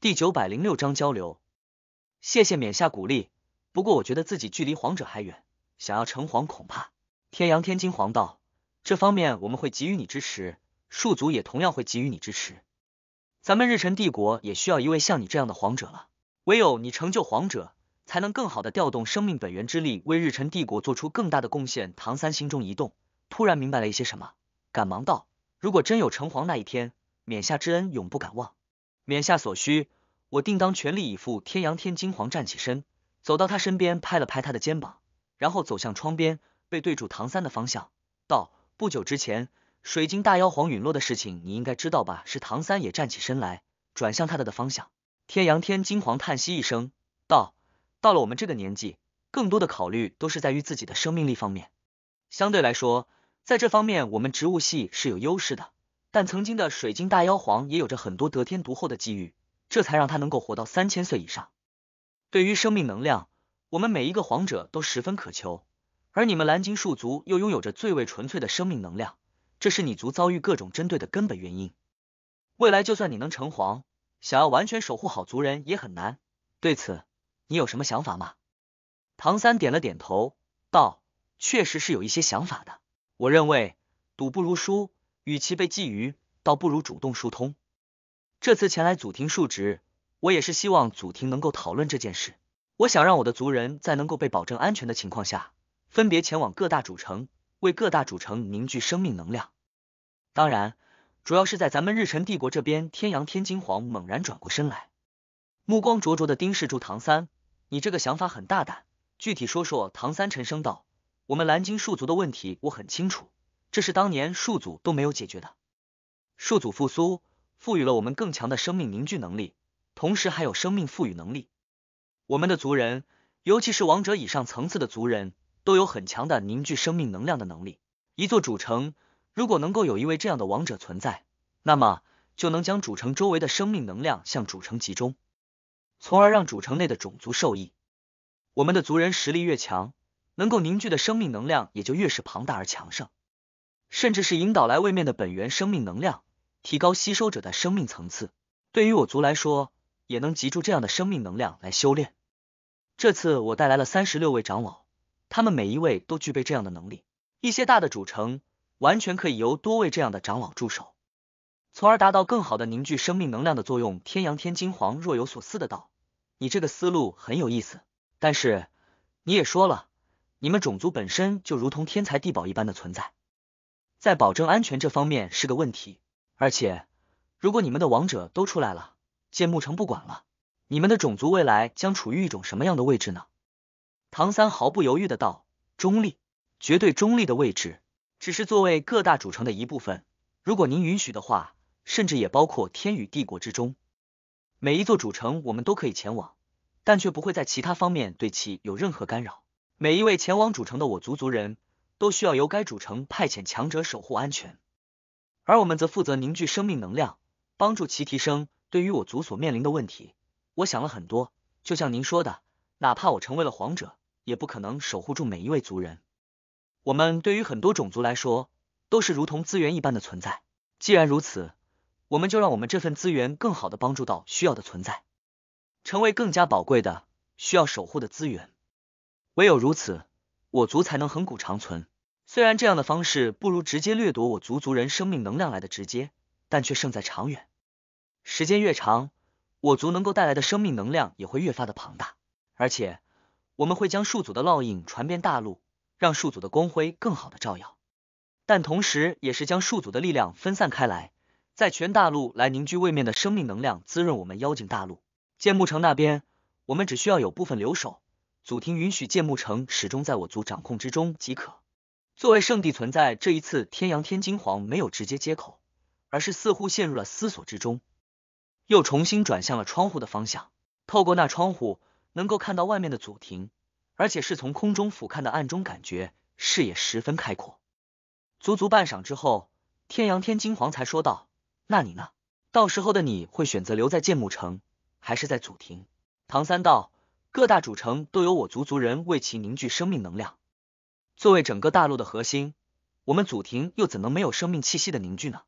第九百零六章交流。谢谢冕下鼓励，不过我觉得自己距离皇者还远，想要成皇恐怕。天阳天金皇道这方面我们会给予你支持，庶族也同样会给予你支持。咱们日辰帝国也需要一位像你这样的皇者了，唯有你成就皇者，才能更好的调动生命本源之力，为日辰帝国做出更大的贡献。唐三心中一动，突然明白了一些什么，赶忙道：“如果真有成皇那一天，冕下之恩永不敢忘。”冕下所需，我定当全力以赴。天阳天金皇站起身，走到他身边，拍了拍他的肩膀，然后走向窗边，背对住唐三的方向，道：“不久之前，水晶大妖皇陨落的事情，你应该知道吧？”是唐三也站起身来，转向他的的方向。天阳天金皇叹息一声，道：“到了我们这个年纪，更多的考虑都是在于自己的生命力方面。相对来说，在这方面，我们植物系是有优势的。”但曾经的水晶大妖皇也有着很多得天独厚的机遇，这才让他能够活到三千岁以上。对于生命能量，我们每一个皇者都十分渴求，而你们蓝金树族又拥有着最为纯粹的生命能量，这是你族遭遇各种针对的根本原因。未来就算你能成皇，想要完全守护好族人也很难。对此，你有什么想法吗？唐三点了点头，道：“确实是有一些想法的。我认为赌不如输。”与其被觊觎，倒不如主动疏通。这次前来祖庭述职，我也是希望祖庭能够讨论这件事。我想让我的族人在能够被保证安全的情况下，分别前往各大主城，为各大主城凝聚生命能量。当然，主要是在咱们日辰帝国这边。天阳天金皇猛然转过身来，目光灼灼的盯视住唐三。你这个想法很大胆，具体说说。唐三沉声道：“我们蓝金树族的问题，我很清楚。”这是当年数组都没有解决的。数组复苏赋予了我们更强的生命凝聚能力，同时还有生命赋予能力。我们的族人，尤其是王者以上层次的族人，都有很强的凝聚生命能量的能力。一座主城如果能够有一位这样的王者存在，那么就能将主城周围的生命能量向主城集中，从而让主城内的种族受益。我们的族人实力越强，能够凝聚的生命能量也就越是庞大而强盛。甚至是引导来位面的本源生命能量，提高吸收者的生命层次。对于我族来说，也能集住这样的生命能量来修炼。这次我带来了三十六位长老，他们每一位都具备这样的能力。一些大的主城，完全可以由多位这样的长老驻守，从而达到更好的凝聚生命能量的作用。天阳天金皇若有所思的道：“你这个思路很有意思，但是你也说了，你们种族本身就如同天材地宝一般的存在。”在保证安全这方面是个问题，而且如果你们的王者都出来了，建木城不管了，你们的种族未来将处于一种什么样的位置呢？唐三毫不犹豫的道：“中立，绝对中立的位置，只是作为各大主城的一部分。如果您允许的话，甚至也包括天宇帝国之中，每一座主城我们都可以前往，但却不会在其他方面对其有任何干扰。每一位前往主城的我族族人。”都需要由该主城派遣强者守护安全，而我们则负责凝聚生命能量，帮助其提升。对于我族所面临的问题，我想了很多。就像您说的，哪怕我成为了皇者，也不可能守护住每一位族人。我们对于很多种族来说，都是如同资源一般的存在。既然如此，我们就让我们这份资源更好的帮助到需要的存在，成为更加宝贵的、需要守护的资源。唯有如此。我族才能恒古长存。虽然这样的方式不如直接掠夺我族族人生命能量来的直接，但却胜在长远。时间越长，我族能够带来的生命能量也会越发的庞大，而且我们会将树组的烙印传遍大陆，让树组的光辉更好的照耀。但同时，也是将树组的力量分散开来，在全大陆来凝聚位面的生命能量，滋润我们妖精大陆。剑木城那边，我们只需要有部分留守。祖庭允许建木城始终在我族掌控之中即可，作为圣地存在。这一次，天阳天金皇没有直接接口，而是似乎陷入了思索之中，又重新转向了窗户的方向。透过那窗户，能够看到外面的祖庭，而且是从空中俯瞰的，暗中感觉视野十分开阔。足足半晌之后，天阳天金皇才说道：“那你呢？到时候的你会选择留在建木城，还是在祖庭？”唐三道。各大主城都有我族族人为其凝聚生命能量。作为整个大陆的核心，我们祖庭又怎能没有生命气息的凝聚呢？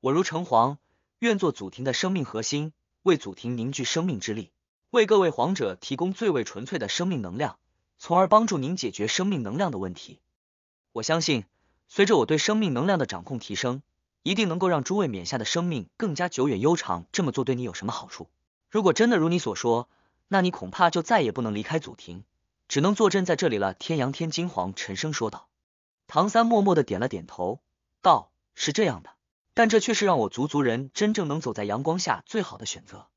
我如城隍，愿做祖庭的生命核心，为祖庭凝聚生命之力，为各位皇者提供最为纯粹的生命能量，从而帮助您解决生命能量的问题。我相信，随着我对生命能量的掌控提升，一定能够让诸位冕下的生命更加久远悠长。这么做对你有什么好处？如果真的如你所说。那你恐怕就再也不能离开祖庭，只能坐镇在这里了。”天阳天金皇沉声说道。唐三默默的点了点头，道：“是这样的，但这却是让我族族人真正能走在阳光下最好的选择。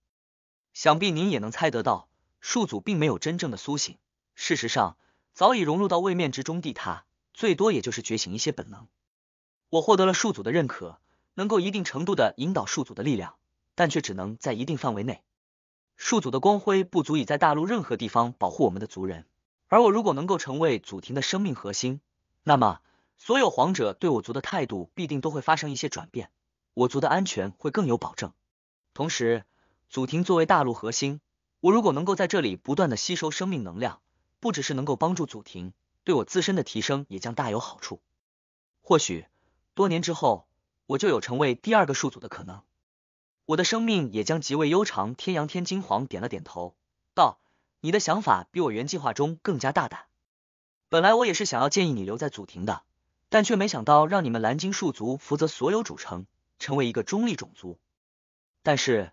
想必您也能猜得到，数祖并没有真正的苏醒，事实上早已融入到位面之中。地他最多也就是觉醒一些本能。我获得了数祖的认可，能够一定程度的引导数祖的力量，但却只能在一定范围内。”数祖的光辉不足以在大陆任何地方保护我们的族人，而我如果能够成为祖庭的生命核心，那么所有皇者对我族的态度必定都会发生一些转变，我族的安全会更有保证。同时，祖庭作为大陆核心，我如果能够在这里不断的吸收生命能量，不只是能够帮助祖庭，对我自身的提升也将大有好处。或许多年之后，我就有成为第二个数祖的可能。我的生命也将极为悠长。天阳天金皇点了点头，道：“你的想法比我原计划中更加大胆。本来我也是想要建议你留在祖庭的，但却没想到让你们蓝金树族负责所有主城，成为一个中立种族。但是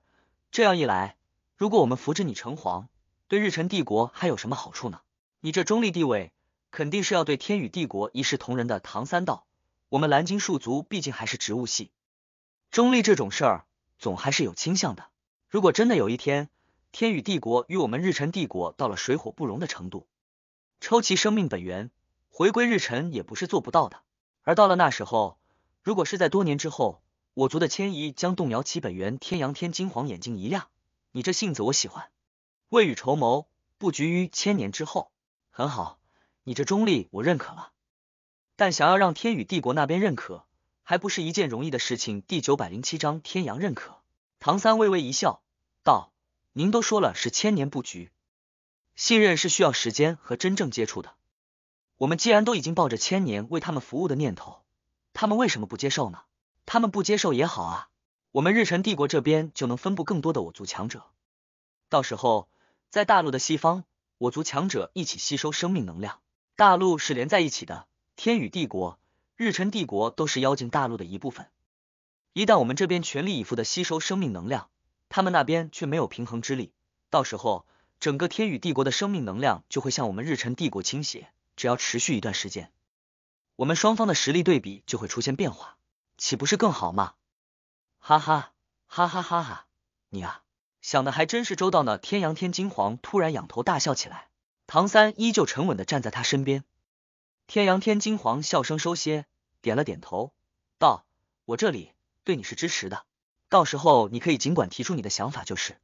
这样一来，如果我们扶植你城皇，对日辰帝国还有什么好处呢？你这中立地位，肯定是要对天宇帝国一视同仁的。”唐三道：“我们蓝金树族毕竟还是植物系，中立这种事儿。”总还是有倾向的。如果真的有一天，天宇帝国与我们日辰帝国到了水火不容的程度，抽其生命本源回归日辰也不是做不到的。而到了那时候，如果是在多年之后，我族的迁移将动摇其本源。天阳天金皇眼睛一亮，你这性子我喜欢。未雨绸缪，布局于千年之后，很好。你这中立我认可了，但想要让天宇帝国那边认可。还不是一件容易的事情。第九百零七章，天阳认可。唐三微微一笑，道：“您都说了是千年布局，信任是需要时间和真正接触的。我们既然都已经抱着千年为他们服务的念头，他们为什么不接受呢？他们不接受也好啊，我们日辰帝国这边就能分布更多的我族强者。到时候，在大陆的西方，我族强者一起吸收生命能量，大陆是连在一起的。天宇帝国。”日辰帝国都是妖精大陆的一部分，一旦我们这边全力以赴的吸收生命能量，他们那边却没有平衡之力，到时候整个天宇帝国的生命能量就会向我们日辰帝国倾斜，只要持续一段时间，我们双方的实力对比就会出现变化，岂不是更好吗？哈哈，哈哈哈哈！你啊，想的还真是周到呢。天阳天金皇突然仰头大笑起来，唐三依旧沉稳的站在他身边。天阳天金皇笑声收些，点了点头，道：“我这里对你是支持的，到时候你可以尽管提出你的想法就是。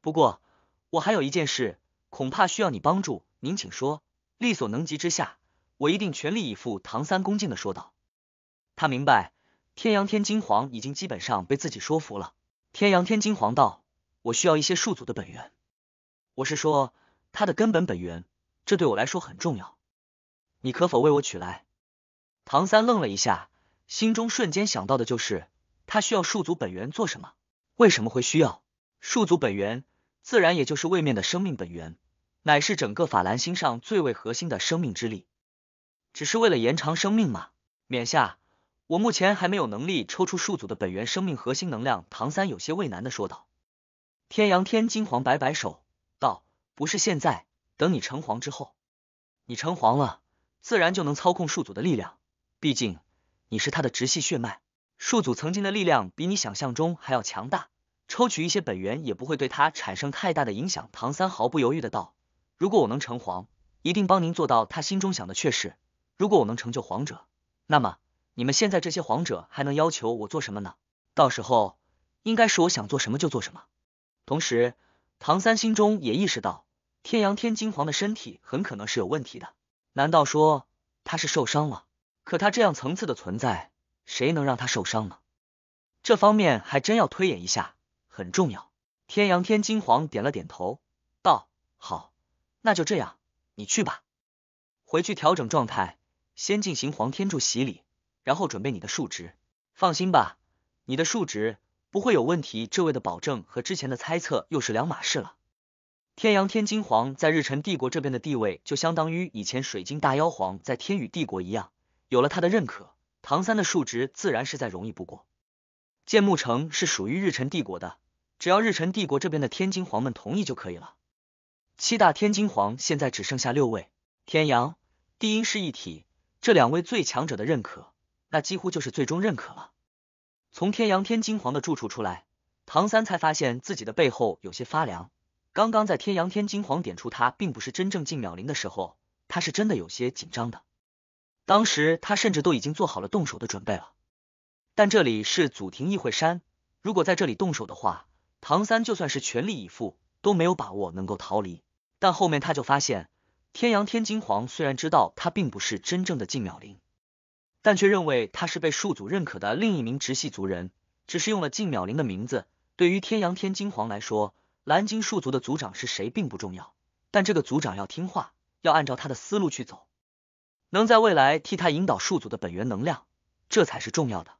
不过我还有一件事，恐怕需要你帮助。您请说，力所能及之下，我一定全力以赴。”唐三恭敬的说道。他明白天阳天金皇已经基本上被自己说服了。天阳天金皇道：“我需要一些数祖的本源，我是说他的根本本源，这对我来说很重要。”你可否为我取来？唐三愣了一下，心中瞬间想到的就是他需要数族本源做什么？为什么会需要数族本源？自然也就是位面的生命本源，乃是整个法兰星上最为核心的生命之力。只是为了延长生命吗？冕下，我目前还没有能力抽出数组的本源生命核心能量。唐三有些畏难的说道。天阳天金黄摆摆手道：“不是现在，等你成皇之后，你成皇了。”自然就能操控数组的力量，毕竟你是他的直系血脉。数组曾经的力量比你想象中还要强大，抽取一些本源也不会对他产生太大的影响。唐三毫不犹豫的道：“如果我能成皇，一定帮您做到。”他心中想的却是：“如果我能成就皇者，那么你们现在这些皇者还能要求我做什么呢？到时候应该是我想做什么就做什么。”同时，唐三心中也意识到，天阳天金皇的身体很可能是有问题的。难道说他是受伤了？可他这样层次的存在，谁能让他受伤呢？这方面还真要推演一下，很重要。天阳天金皇点了点头，道：“好，那就这样，你去吧，回去调整状态，先进行黄天柱洗礼，然后准备你的数值。放心吧，你的数值不会有问题。这位的保证和之前的猜测又是两码事了。”天阳天金皇在日辰帝国这边的地位，就相当于以前水晶大妖皇在天宇帝国一样。有了他的认可，唐三的数值自然是再容易不过。建木城是属于日辰帝国的，只要日辰帝国这边的天金皇们同意就可以了。七大天金皇现在只剩下六位，天阳、地阴是一体，这两位最强者的认可，那几乎就是最终认可了。从天阳天金皇的住处出来，唐三才发现自己的背后有些发凉。刚刚在天阳天金皇点出他并不是真正进淼林的时候，他是真的有些紧张的。当时他甚至都已经做好了动手的准备了。但这里是祖庭议会山，如果在这里动手的话，唐三就算是全力以赴都没有把握能够逃离。但后面他就发现，天阳天金皇虽然知道他并不是真正的进淼林，但却认为他是被数组认可的另一名直系族人，只是用了进淼林的名字。对于天阳天金皇来说。蓝金树族的族长是谁并不重要，但这个族长要听话，要按照他的思路去走，能在未来替他引导树族的本源能量，这才是重要的。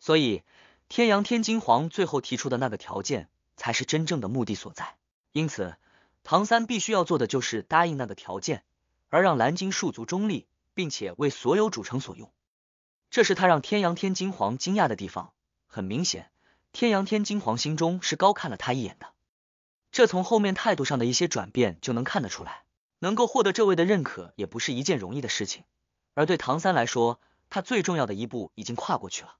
所以，天阳天金皇最后提出的那个条件，才是真正的目的所在。因此，唐三必须要做的就是答应那个条件，而让蓝金树族中立，并且为所有主城所用。这是他让天阳天金皇惊讶的地方。很明显，天阳天金皇心中是高看了他一眼的。这从后面态度上的一些转变就能看得出来，能够获得这位的认可也不是一件容易的事情。而对唐三来说，他最重要的一步已经跨过去了，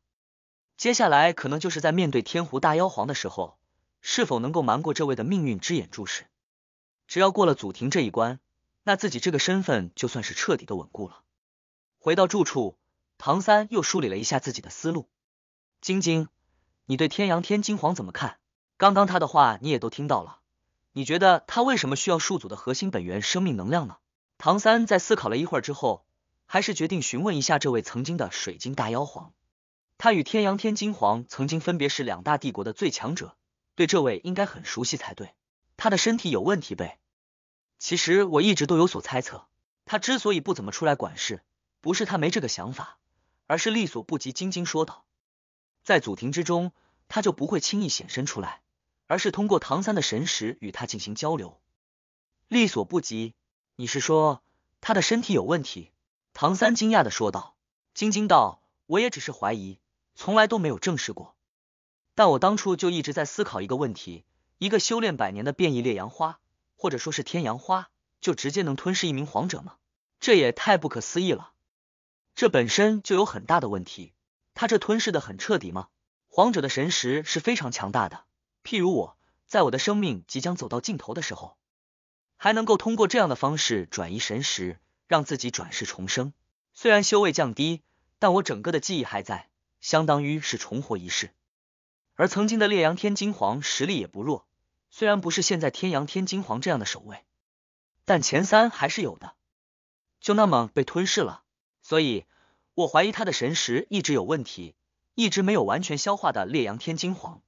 接下来可能就是在面对天狐大妖皇的时候，是否能够瞒过这位的命运之眼注视。只要过了祖庭这一关，那自己这个身份就算是彻底的稳固了。回到住处，唐三又梳理了一下自己的思路。晶晶，你对天阳天金皇怎么看？刚刚他的话你也都听到了。你觉得他为什么需要数组的核心本源生命能量呢？唐三在思考了一会儿之后，还是决定询问一下这位曾经的水晶大妖皇。他与天阳天金皇曾经分别是两大帝国的最强者，对这位应该很熟悉才对。他的身体有问题呗？其实我一直都有所猜测，他之所以不怎么出来管事，不是他没这个想法，而是力所不及。晶晶说道，在祖庭之中，他就不会轻易显身出来。而是通过唐三的神识与他进行交流，力所不及。你是说他的身体有问题？唐三惊讶的说道。晶晶道：“我也只是怀疑，从来都没有证实过。但我当初就一直在思考一个问题：一个修炼百年的变异烈阳花，或者说是天阳花，就直接能吞噬一名皇者吗？这也太不可思议了。这本身就有很大的问题。他这吞噬的很彻底吗？皇者的神识是非常强大的。”譬如我在我的生命即将走到尽头的时候，还能够通过这样的方式转移神识，让自己转世重生。虽然修为降低，但我整个的记忆还在，相当于是重活一世。而曾经的烈阳天金皇实力也不弱，虽然不是现在天阳天金皇这样的守卫，但前三还是有的。就那么被吞噬了，所以我怀疑他的神识一直有问题，一直没有完全消化的烈阳天金皇。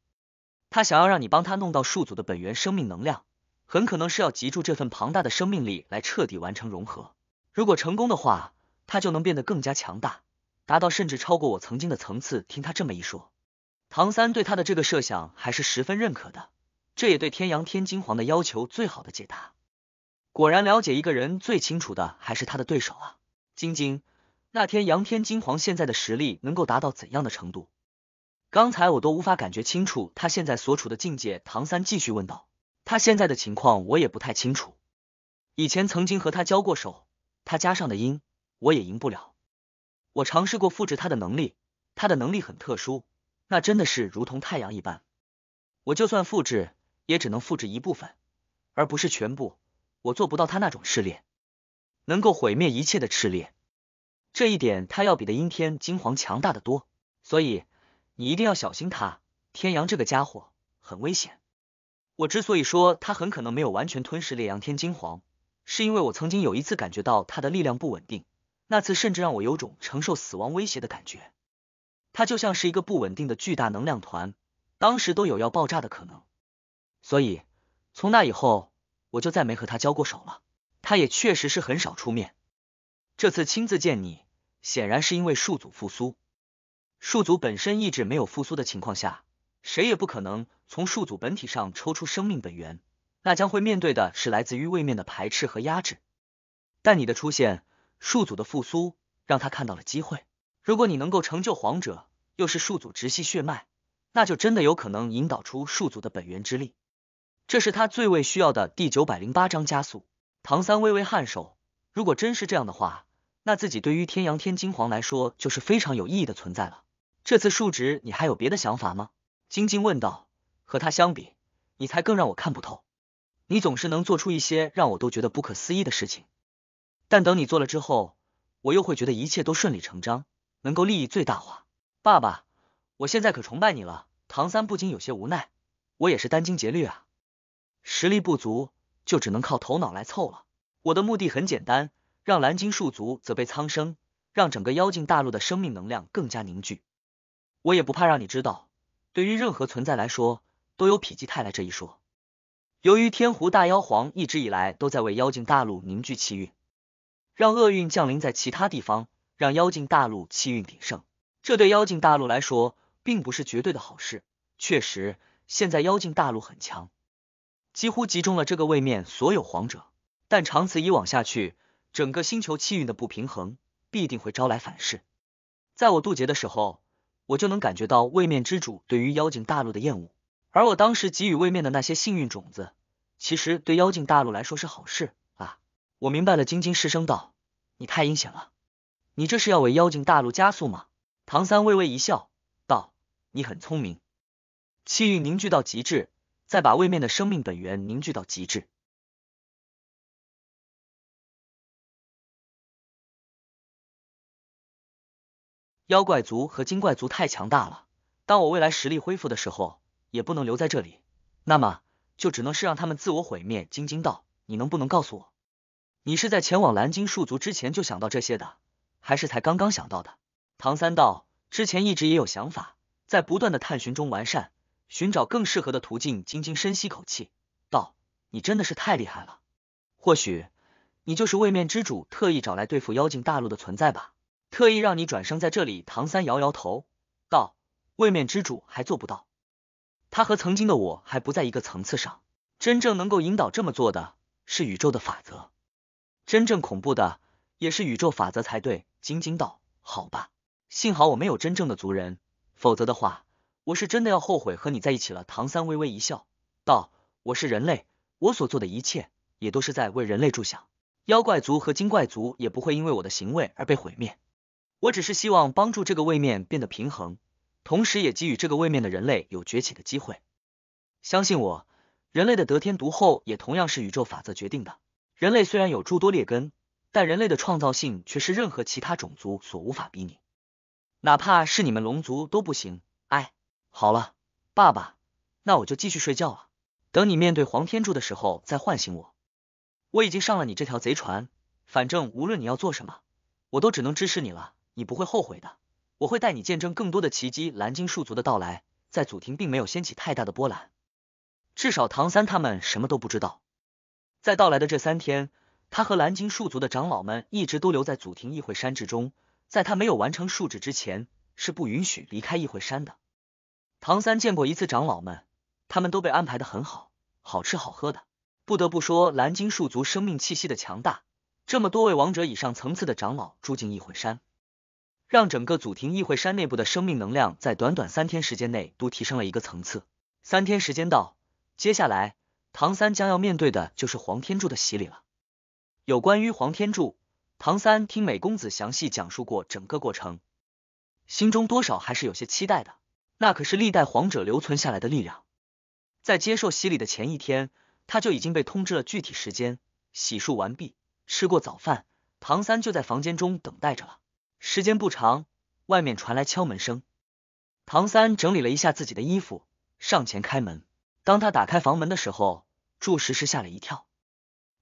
他想要让你帮他弄到数组的本源生命能量，很可能是要集注这份庞大的生命力来彻底完成融合。如果成功的话，他就能变得更加强大，达到甚至超过我曾经的层次。听他这么一说，唐三对他的这个设想还是十分认可的。这也对天阳天金皇的要求最好的解答。果然，了解一个人最清楚的还是他的对手啊。晶晶，那天阳天金皇现在的实力能够达到怎样的程度？刚才我都无法感觉清楚他现在所处的境界。唐三继续问道：“他现在的情况我也不太清楚。以前曾经和他交过手，他加上的阴我也赢不了。我尝试过复制他的能力，他的能力很特殊，那真的是如同太阳一般。我就算复制，也只能复制一部分，而不是全部。我做不到他那种炽烈，能够毁灭一切的炽烈。这一点他要比的阴天金黄强大的多，所以。”你一定要小心他，天阳这个家伙很危险。我之所以说他很可能没有完全吞噬烈阳天金黄，是因为我曾经有一次感觉到他的力量不稳定，那次甚至让我有种承受死亡威胁的感觉。他就像是一个不稳定的巨大能量团，当时都有要爆炸的可能。所以从那以后，我就再没和他交过手了。他也确实是很少出面。这次亲自见你，显然是因为数组复苏。数族本身意志没有复苏的情况下，谁也不可能从数族本体上抽出生命本源，那将会面对的是来自于位面的排斥和压制。但你的出现，数族的复苏，让他看到了机会。如果你能够成就皇者，又是数族直系血脉，那就真的有可能引导出数族的本源之力，这是他最为需要的。第九百零八章加速。唐三微微颔首，如果真是这样的话，那自己对于天阳天金皇来说，就是非常有意义的存在了。这次数值你还有别的想法吗？晶晶问道。和他相比，你才更让我看不透。你总是能做出一些让我都觉得不可思议的事情，但等你做了之后，我又会觉得一切都顺理成章，能够利益最大化。爸爸，我现在可崇拜你了。唐三不禁有些无奈。我也是殚精竭虑啊，实力不足，就只能靠头脑来凑了。我的目的很简单，让蓝金树族责备苍生，让整个妖精大陆的生命能量更加凝聚。我也不怕让你知道，对于任何存在来说，都有否极泰来这一说。由于天狐大妖皇一直以来都在为妖精大陆凝聚气运，让厄运降临在其他地方，让妖精大陆气运鼎盛，这对妖精大陆来说并不是绝对的好事。确实，现在妖精大陆很强，几乎集中了这个位面所有皇者，但长此以往下去，整个星球气运的不平衡必定会招来反噬。在我渡劫的时候。我就能感觉到位面之主对于妖精大陆的厌恶，而我当时给予位面的那些幸运种子，其实对妖精大陆来说是好事啊！我明白了，晶晶失声道：“你太阴险了，你这是要为妖精大陆加速吗？”唐三微微一笑，道：“你很聪明，气运凝聚到极致，再把位面的生命本源凝聚到极致。”妖怪族和精怪族太强大了，当我未来实力恢复的时候，也不能留在这里，那么就只能是让他们自我毁灭。晶晶道，你能不能告诉我，你是在前往蓝晶树族之前就想到这些的，还是才刚刚想到的？唐三道之前一直也有想法，在不断的探寻中完善，寻找更适合的途径。晶晶深吸口气道，你真的是太厉害了，或许你就是位面之主特意找来对付妖精大陆的存在吧。特意让你转生在这里，唐三摇摇头道：“位面之主还做不到，他和曾经的我还不在一个层次上。真正能够引导这么做的是宇宙的法则，真正恐怖的也是宇宙法则才对。”晶晶道：“好吧，幸好我没有真正的族人，否则的话，我是真的要后悔和你在一起了。”唐三微微一笑道：“我是人类，我所做的一切也都是在为人类着想。妖怪族和精怪族也不会因为我的行为而被毁灭。”我只是希望帮助这个位面变得平衡，同时也给予这个位面的人类有崛起的机会。相信我，人类的得天独厚也同样是宇宙法则决定的。人类虽然有诸多劣根，但人类的创造性却是任何其他种族所无法比拟，哪怕是你们龙族都不行。哎，好了，爸爸，那我就继续睡觉了。等你面对黄天柱的时候再唤醒我。我已经上了你这条贼船，反正无论你要做什么，我都只能支持你了。你不会后悔的，我会带你见证更多的奇迹。蓝金树族的到来，在祖庭并没有掀起太大的波澜，至少唐三他们什么都不知道。在到来的这三天，他和蓝金树族的长老们一直都留在祖庭议会山之中，在他没有完成述职之前，是不允许离开议会山的。唐三见过一次长老们，他们都被安排的很好，好吃好喝的。不得不说，蓝金树族生命气息的强大，这么多位王者以上层次的长老住进议会山。让整个祖庭议会山内部的生命能量在短短三天时间内都提升了一个层次。三天时间到，接下来唐三将要面对的就是黄天柱的洗礼了。有关于黄天柱，唐三听美公子详细讲述过整个过程，心中多少还是有些期待的。那可是历代皇者留存下来的力量。在接受洗礼的前一天，他就已经被通知了具体时间。洗漱完毕，吃过早饭，唐三就在房间中等待着了。时间不长，外面传来敲门声。唐三整理了一下自己的衣服，上前开门。当他打开房门的时候，住石石吓了一跳。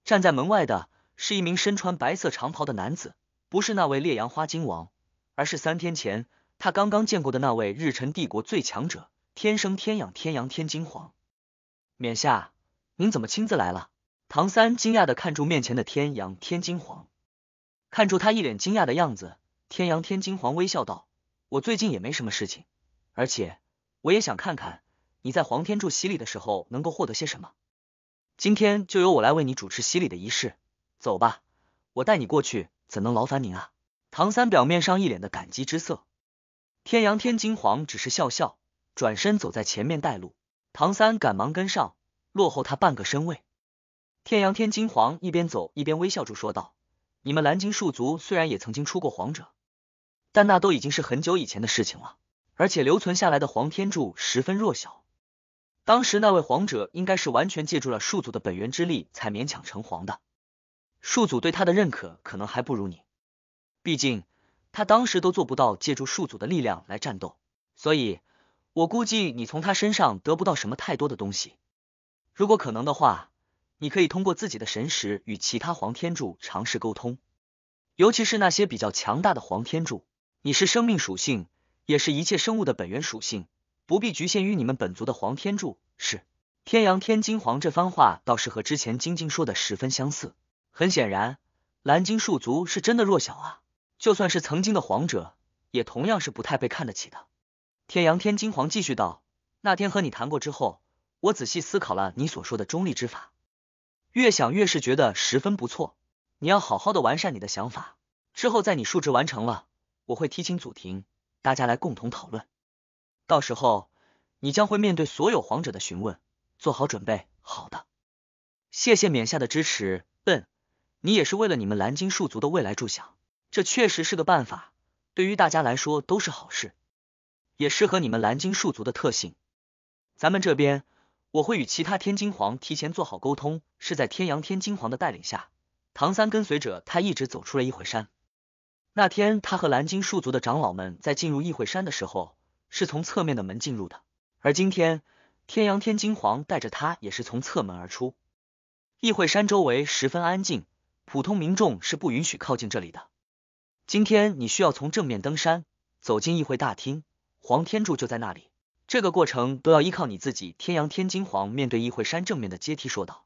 站在门外的是一名身穿白色长袍的男子，不是那位烈阳花金王，而是三天前他刚刚见过的那位日辰帝国最强者——天生天养天阳天金皇。冕下，您怎么亲自来了？唐三惊讶的看住面前的天阳天金皇，看住他一脸惊讶的样子。天阳天金皇微笑道：“我最近也没什么事情，而且我也想看看你在黄天柱洗礼的时候能够获得些什么。今天就由我来为你主持洗礼的仪式，走吧，我带你过去。怎能劳烦您啊？”唐三表面上一脸的感激之色，天阳天金皇只是笑笑，转身走在前面带路，唐三赶忙跟上，落后他半个身位。天阳天金皇一边走一边微笑着说道：“你们蓝金树族虽然也曾经出过皇者。”但那都已经是很久以前的事情了，而且留存下来的黄天柱十分弱小。当时那位皇者应该是完全借助了庶祖的本源之力才勉强成皇的。庶祖对他的认可可能还不如你，毕竟他当时都做不到借助庶祖的力量来战斗。所以，我估计你从他身上得不到什么太多的东西。如果可能的话，你可以通过自己的神识与其他黄天柱尝试沟通，尤其是那些比较强大的黄天柱。你是生命属性，也是一切生物的本源属性，不必局限于你们本族的黄天柱。是天阳天金黄这番话倒是和之前晶晶说的十分相似。很显然，蓝金树族是真的弱小啊，就算是曾经的皇者，也同样是不太被看得起的。天阳天金黄继续道：“那天和你谈过之后，我仔细思考了你所说的中立之法，越想越是觉得十分不错。你要好好的完善你的想法，之后在你述职完成了。”我会提请祖庭，大家来共同讨论。到时候你将会面对所有皇者的询问，做好准备。好的，谢谢冕下的支持。笨，你也是为了你们蓝金树族的未来着想，这确实是个办法，对于大家来说都是好事，也适合你们蓝金树族的特性。咱们这边我会与其他天金皇提前做好沟通，是在天阳天金皇的带领下，唐三跟随者他一直走出了一回山。那天，他和蓝金树族的长老们在进入议会山的时候，是从侧面的门进入的。而今天，天阳天金皇带着他也是从侧门而出。议会山周围十分安静，普通民众是不允许靠近这里的。今天，你需要从正面登山，走进议会大厅。黄天柱就在那里。这个过程都要依靠你自己。天阳天金皇面对议会山正面的阶梯说道：“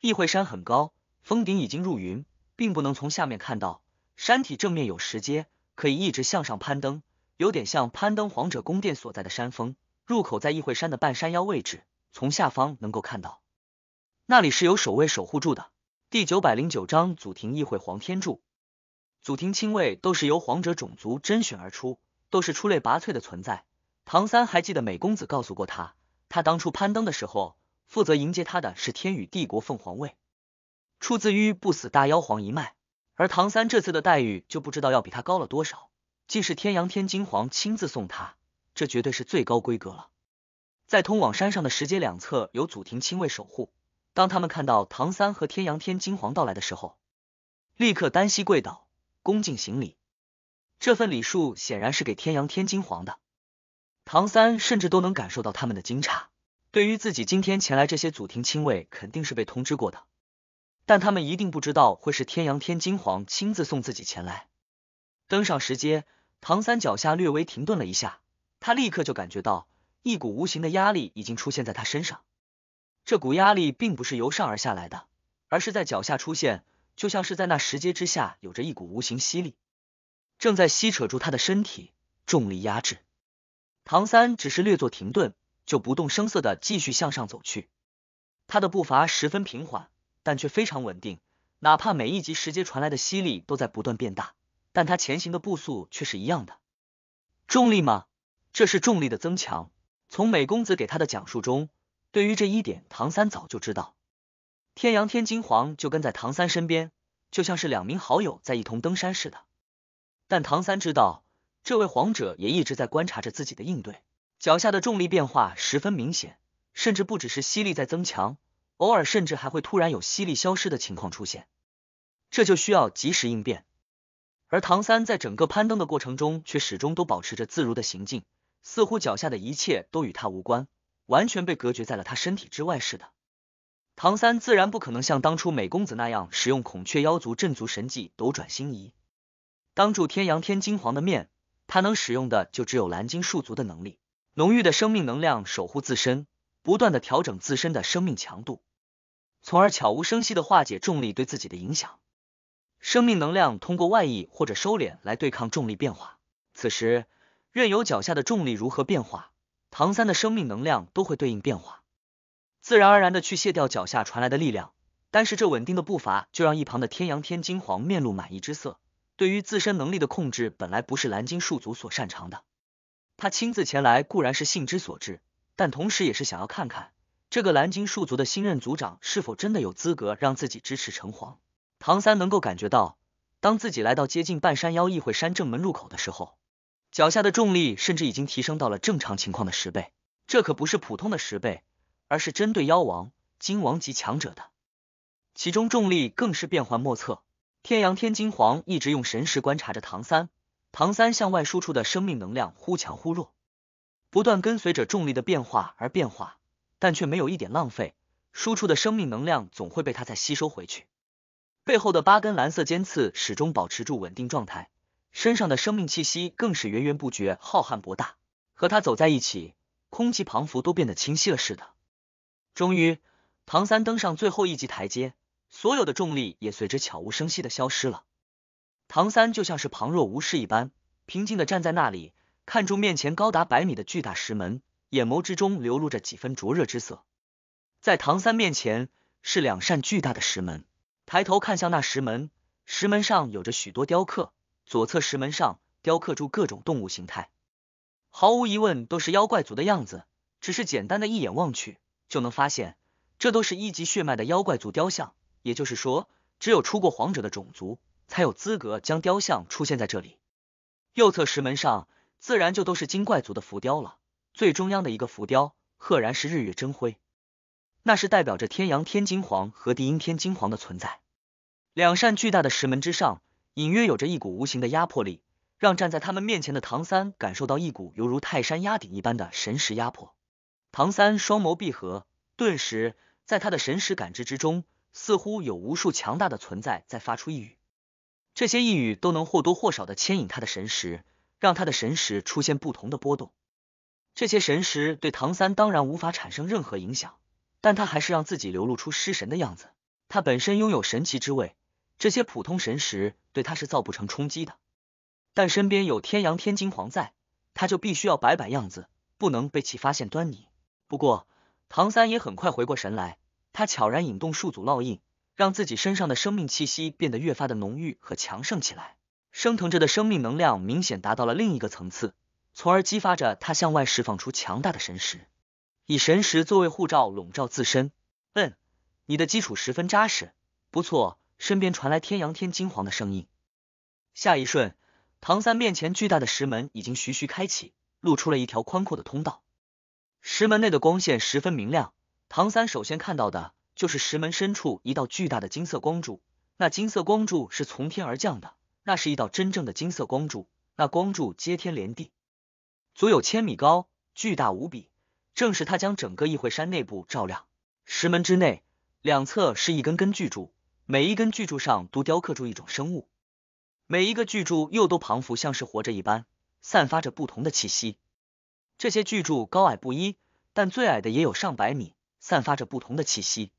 议会山很高，峰顶已经入云，并不能从下面看到。”山体正面有石阶，可以一直向上攀登，有点像攀登皇者宫殿所在的山峰。入口在议会山的半山腰位置，从下方能够看到，那里是由守卫守护住的。第九百零九章：祖庭议会，皇天柱，祖庭亲卫都是由皇者种族甄选而出，都是出类拔萃的存在。唐三还记得美公子告诉过他，他当初攀登的时候，负责迎接他的是天羽帝国凤凰卫，出自于不死大妖皇一脉。而唐三这次的待遇就不知道要比他高了多少，既是天阳天金皇亲自送他，这绝对是最高规格了。在通往山上的石阶两侧有祖庭亲卫守护，当他们看到唐三和天阳天金皇到来的时候，立刻单膝跪倒，恭敬行礼。这份礼数显然是给天阳天金皇的。唐三甚至都能感受到他们的惊诧，对于自己今天前来，这些祖庭亲卫肯定是被通知过的。但他们一定不知道会是天阳天金皇亲自送自己前来。登上石阶，唐三脚下略微停顿了一下，他立刻就感觉到一股无形的压力已经出现在他身上。这股压力并不是由上而下来的，而是在脚下出现，就像是在那石阶之下有着一股无形吸力，正在吸扯住他的身体。重力压制，唐三只是略作停顿，就不动声色的继续向上走去。他的步伐十分平缓。但却非常稳定，哪怕每一级石阶传来的吸力都在不断变大，但他前行的步速却是一样的。重力吗？这是重力的增强。从美公子给他的讲述中，对于这一点，唐三早就知道。天阳天金皇就跟在唐三身边，就像是两名好友在一同登山似的。但唐三知道，这位皇者也一直在观察着自己的应对，脚下的重力变化十分明显，甚至不只是吸力在增强。偶尔甚至还会突然有吸力消失的情况出现，这就需要及时应变。而唐三在整个攀登的过程中，却始终都保持着自如的行进，似乎脚下的一切都与他无关，完全被隔绝在了他身体之外似的。唐三自然不可能像当初美公子那样使用孔雀妖族镇族神技斗转星移，当住天阳天金皇的面，他能使用的就只有蓝金树族的能力，浓郁的生命能量守护自身，不断的调整自身的生命强度。从而悄无声息的化解重力对自己的影响，生命能量通过外溢或者收敛来对抗重力变化。此时，任由脚下的重力如何变化，唐三的生命能量都会对应变化，自然而然的去卸掉脚下传来的力量。但是这稳定的步伐，就让一旁的天阳天金皇面露满意之色。对于自身能力的控制，本来不是蓝金树族所擅长的，他亲自前来固然是兴之所至，但同时也是想要看看。这个蓝金树族的新任族长是否真的有资格让自己支持城隍？唐三能够感觉到，当自己来到接近半山腰议会山正门入口的时候，脚下的重力甚至已经提升到了正常情况的十倍。这可不是普通的十倍，而是针对妖王、金王级强者的。其中重力更是变幻莫测。天阳天金皇一直用神识观察着唐三，唐三向外输出的生命能量忽强忽弱，不断跟随着重力的变化而变化。但却没有一点浪费，输出的生命能量总会被它再吸收回去。背后的八根蓝色尖刺始终保持住稳定状态，身上的生命气息更是源源不绝，浩瀚博大。和他走在一起，空气旁佛都变得清晰了似的。终于，唐三登上最后一级台阶，所有的重力也随之悄无声息的消失了。唐三就像是旁若无事一般，平静的站在那里，看住面前高达百米的巨大石门。眼眸之中流露着几分灼热之色，在唐三面前是两扇巨大的石门。抬头看向那石门，石门上有着许多雕刻。左侧石门上雕刻出各种动物形态，毫无疑问都是妖怪族的样子。只是简单的一眼望去，就能发现这都是一级血脉的妖怪族雕像。也就是说，只有出过皇者的种族才有资格将雕像出现在这里。右侧石门上自然就都是精怪族的浮雕了。最中央的一个浮雕，赫然是日月争辉，那是代表着天阳天金皇和地阴天金皇的存在。两扇巨大的石门之上，隐约有着一股无形的压迫力，让站在他们面前的唐三感受到一股犹如泰山压顶一般的神识压迫。唐三双眸闭合，顿时在他的神识感知之中，似乎有无数强大的存在在发出一语，这些一语都能或多或少的牵引他的神识，让他的神识出现不同的波动。这些神石对唐三当然无法产生任何影响，但他还是让自己流露出失神的样子。他本身拥有神奇之位，这些普通神石对他是造不成冲击的。但身边有天阳天金皇在，他就必须要摆摆样子，不能被其发现端倪。不过，唐三也很快回过神来，他悄然引动数组烙印，让自己身上的生命气息变得越发的浓郁和强盛起来，升腾着的生命能量明显达到了另一个层次。从而激发着他向外释放出强大的神识，以神识作为护照笼罩自身。嗯，你的基础十分扎实，不错。身边传来天阳天金黄的声音。下一瞬，唐三面前巨大的石门已经徐徐开启，露出了一条宽阔的通道。石门内的光线十分明亮。唐三首先看到的就是石门深处一道巨大的金色光柱，那金色光柱是从天而降的，那是一道真正的金色光柱，那光柱接天连地。足有千米高，巨大无比，正是它将整个议会山内部照亮。石门之内，两侧是一根根巨柱，每一根巨柱上都雕刻出一种生物，每一个巨柱又都彷佛像是活着一般，散发着不同的气息。这些巨柱高矮不一，但最矮的也有上百米，散发着不同的气息。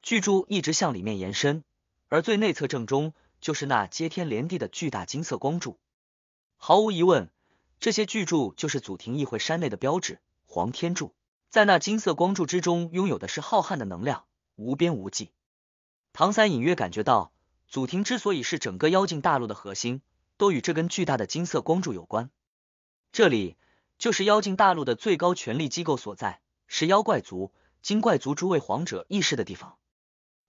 巨柱一直向里面延伸，而最内侧正中就是那接天连地的巨大金色光柱。毫无疑问。这些巨柱就是祖庭议会山内的标志，黄天柱在那金色光柱之中拥有的是浩瀚的能量，无边无际。唐三隐约感觉到，祖庭之所以是整个妖精大陆的核心，都与这根巨大的金色光柱有关。这里就是妖精大陆的最高权力机构所在，是妖怪族、精怪族诸位皇者议事的地方。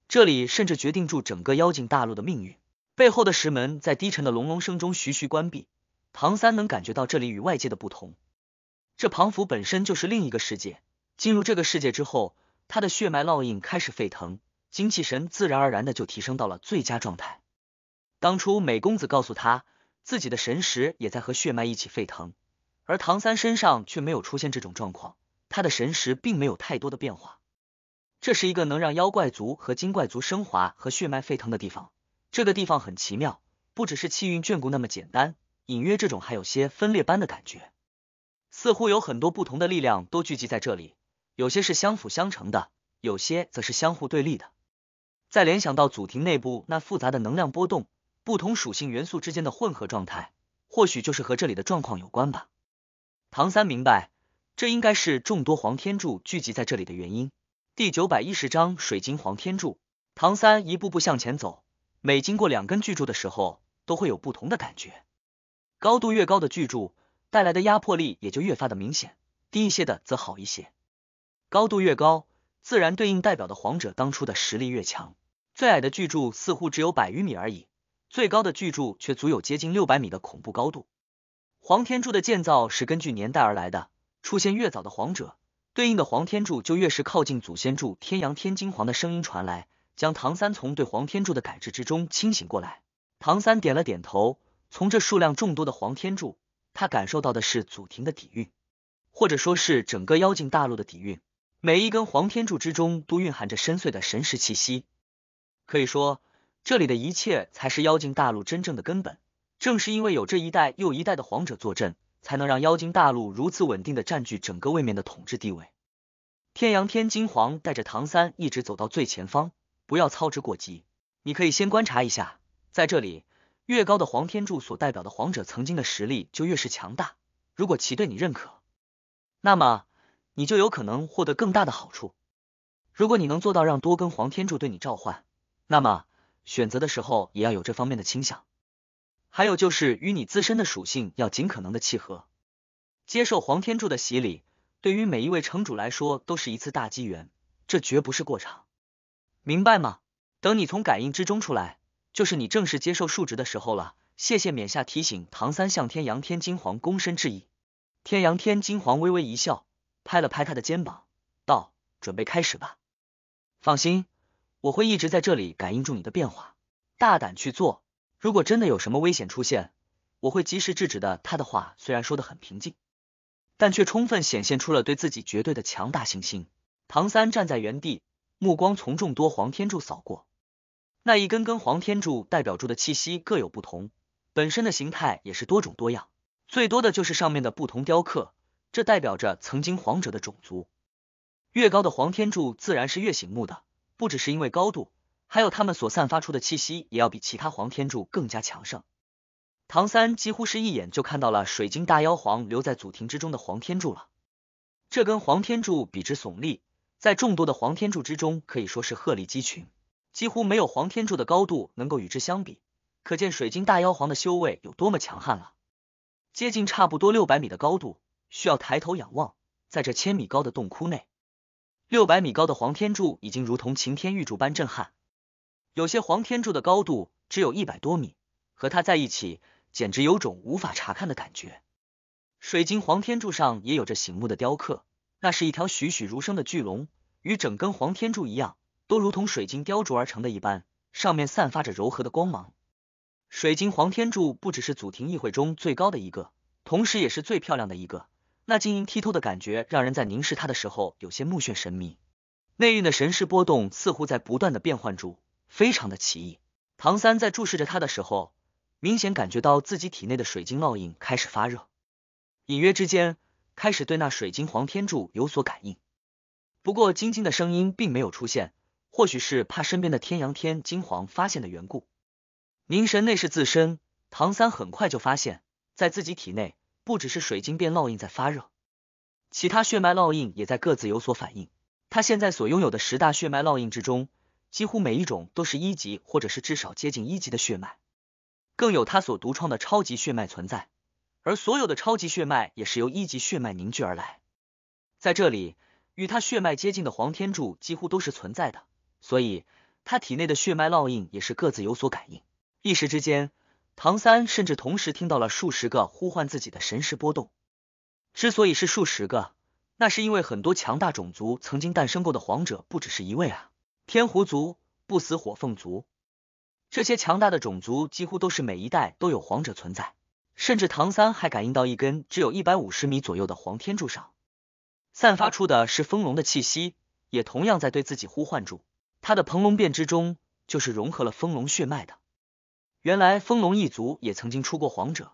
这里甚至决定住整个妖精大陆的命运。背后的石门在低沉的隆隆声中徐徐关闭。唐三能感觉到这里与外界的不同，这庞府本身就是另一个世界。进入这个世界之后，他的血脉烙印开始沸腾，精气神自然而然的就提升到了最佳状态。当初美公子告诉他，自己的神识也在和血脉一起沸腾，而唐三身上却没有出现这种状况，他的神识并没有太多的变化。这是一个能让妖怪族和精怪族升华和血脉沸腾的地方。这个地方很奇妙，不只是气运眷顾那么简单。隐约，这种还有些分裂般的感觉，似乎有很多不同的力量都聚集在这里，有些是相辅相成的，有些则是相互对立的。再联想到祖庭内部那复杂的能量波动，不同属性元素之间的混合状态，或许就是和这里的状况有关吧。唐三明白，这应该是众多黄天柱聚集在这里的原因。第九百一十章水晶黄天柱。唐三一步步向前走，每经过两根巨柱的时候，都会有不同的感觉。高度越高的巨柱带来的压迫力也就越发的明显，低一些的则好一些。高度越高，自然对应代表的皇者当初的实力越强。最矮的巨柱似乎只有百余米而已，最高的巨柱却足有接近六百米的恐怖高度。黄天柱的建造是根据年代而来的，出现越早的皇者，对应的黄天柱就越是靠近祖先柱。天阳天金皇的声音传来，将唐三从对黄天柱的感知之中清醒过来。唐三点了点头。从这数量众多的黄天柱，他感受到的是祖庭的底蕴，或者说是整个妖精大陆的底蕴。每一根黄天柱之中都蕴含着深邃的神识气息，可以说，这里的一切才是妖精大陆真正的根本。正是因为有这一代又一代的皇者坐镇，才能让妖精大陆如此稳定的占据整个位面的统治地位。天阳天金皇带着唐三一直走到最前方，不要操之过急，你可以先观察一下，在这里。越高的黄天柱所代表的皇者曾经的实力就越是强大。如果其对你认可，那么你就有可能获得更大的好处。如果你能做到让多根黄天柱对你召唤，那么选择的时候也要有这方面的倾向。还有就是与你自身的属性要尽可能的契合。接受黄天柱的洗礼，对于每一位城主来说都是一次大机缘，这绝不是过场，明白吗？等你从感应之中出来。就是你正式接受述职的时候了。谢谢冕下提醒，唐三向天阳天金皇躬身致意。天阳天金皇微微一笑，拍了拍他的肩膀，道：“准备开始吧。放心，我会一直在这里感应住你的变化，大胆去做。如果真的有什么危险出现，我会及时制止的。”他的话虽然说得很平静，但却充分显现出了对自己绝对的强大信心。唐三站在原地，目光从众多黄天柱扫过。那一根根黄天柱代表柱的气息各有不同，本身的形态也是多种多样，最多的就是上面的不同雕刻，这代表着曾经皇者的种族。越高的黄天柱自然是越醒目的，不只是因为高度，还有他们所散发出的气息也要比其他黄天柱更加强盛。唐三几乎是一眼就看到了水晶大妖皇留在祖庭之中的黄天柱了，这根黄天柱笔直耸立，在众多的黄天柱之中可以说是鹤立鸡群。几乎没有黄天柱的高度能够与之相比，可见水晶大妖皇的修为有多么强悍了。接近差不多六百米的高度，需要抬头仰望。在这千米高的洞窟内，六百米高的黄天柱已经如同擎天玉柱般震撼。有些黄天柱的高度只有一百多米，和它在一起，简直有种无法查看的感觉。水晶黄天柱上也有着醒目的雕刻，那是一条栩栩如生的巨龙，与整根黄天柱一样。都如同水晶雕琢而成的一般，上面散发着柔和的光芒。水晶黄天柱不只是祖庭议会中最高的一个，同时也是最漂亮的一个。那晶莹剔透的感觉，让人在凝视它的时候有些目眩神迷。内蕴的神识波动似乎在不断的变换住，非常的奇异。唐三在注视着他的时候，明显感觉到自己体内的水晶烙印开始发热，隐约之间开始对那水晶黄天柱有所感应。不过晶晶的声音并没有出现。或许是怕身边的天阳天金皇发现的缘故，凝神内视自身，唐三很快就发现，在自己体内不只是水晶变烙印在发热，其他血脉烙印也在各自有所反应。他现在所拥有的十大血脉烙印之中，几乎每一种都是一级或者是至少接近一级的血脉，更有他所独创的超级血脉存在。而所有的超级血脉也是由一级血脉凝聚而来。在这里，与他血脉接近的黄天柱几乎都是存在的。所以，他体内的血脉烙印也是各自有所感应。一时之间，唐三甚至同时听到了数十个呼唤自己的神识波动。之所以是数十个，那是因为很多强大种族曾经诞生过的皇者不只是一位啊。天狐族、不死火凤族，这些强大的种族几乎都是每一代都有皇者存在。甚至唐三还感应到一根只有一百五十米左右的黄天柱上散发出的是风龙的气息，也同样在对自己呼唤住。他的彭龙变之中，就是融合了风龙血脉的。原来风龙一族也曾经出过皇者。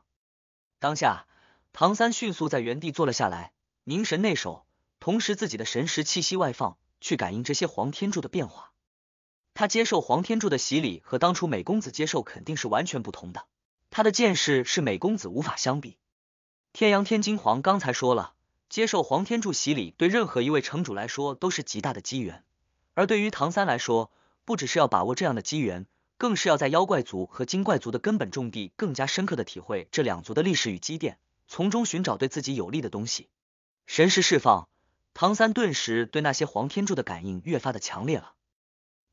当下，唐三迅速在原地坐了下来，凝神内守，同时自己的神识气息外放，去感应这些黄天柱的变化。他接受黄天柱的洗礼，和当初美公子接受肯定是完全不同的。他的见识是美公子无法相比。天阳天金皇刚才说了，接受黄天柱洗礼，对任何一位城主来说都是极大的机缘。而对于唐三来说，不只是要把握这样的机缘，更是要在妖怪族和精怪族的根本重地，更加深刻的体会这两族的历史与积淀，从中寻找对自己有利的东西。神识释放，唐三顿时对那些黄天柱的感应越发的强烈了，